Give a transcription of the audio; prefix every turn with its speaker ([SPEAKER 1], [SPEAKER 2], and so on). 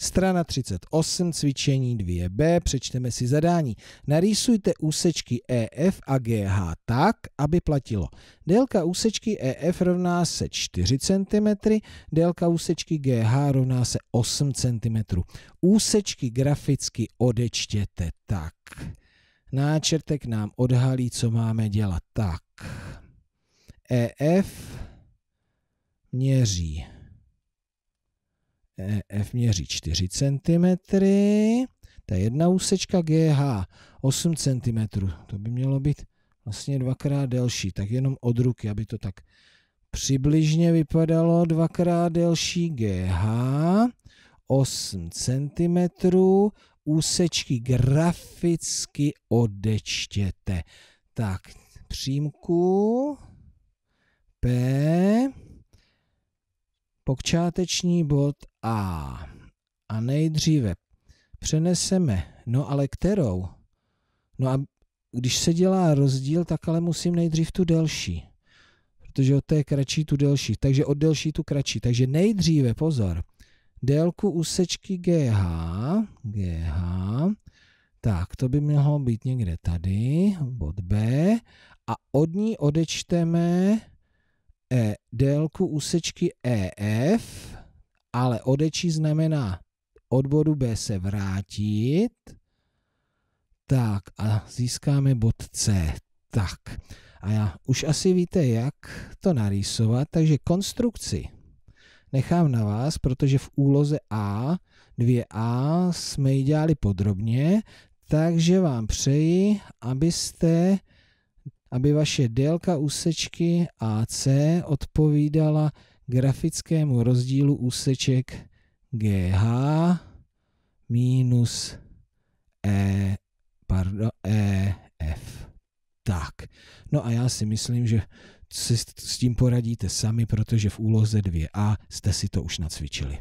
[SPEAKER 1] Strana 38, cvičení 2b, přečteme si zadání. Narýsujte úsečky EF a GH tak, aby platilo. Délka úsečky EF rovná se 4 cm, délka úsečky GH rovná se 8 cm. Úsečky graficky odečtěte tak. Náčrtek nám odhalí, co máme dělat tak. EF měří EF měří 4 cm, ta jedna úsečka GH 8 cm, to by mělo být vlastně dvakrát delší, tak jenom od ruky, aby to tak přibližně vypadalo dvakrát delší GH 8 cm, úsečky graficky odečtěte. Tak, přímku počáteční bod A. A nejdříve přeneseme, no ale kterou? No a když se dělá rozdíl, tak ale musím nejdřív tu delší. Protože od té kratší tu delší, takže od delší tu kratší. Takže nejdříve, pozor, délku úsečky GH, GH, tak to by mělo být někde tady, bod B, a od ní odečteme E délku úsečky EF, ale odečí znamená od bodu B se vrátit. Tak a získáme bod C. Tak a já už asi víte, jak to narýsovat, takže konstrukci nechám na vás, protože v úloze A, 2A jsme ji dělali podrobně, takže vám přeji, abyste aby vaše délka úsečky AC odpovídala grafickému rozdílu úseček GH minus E, pardon, EF. Tak, no a já si myslím, že si s tím poradíte sami, protože v úloze 2a jste si to už nacvičili.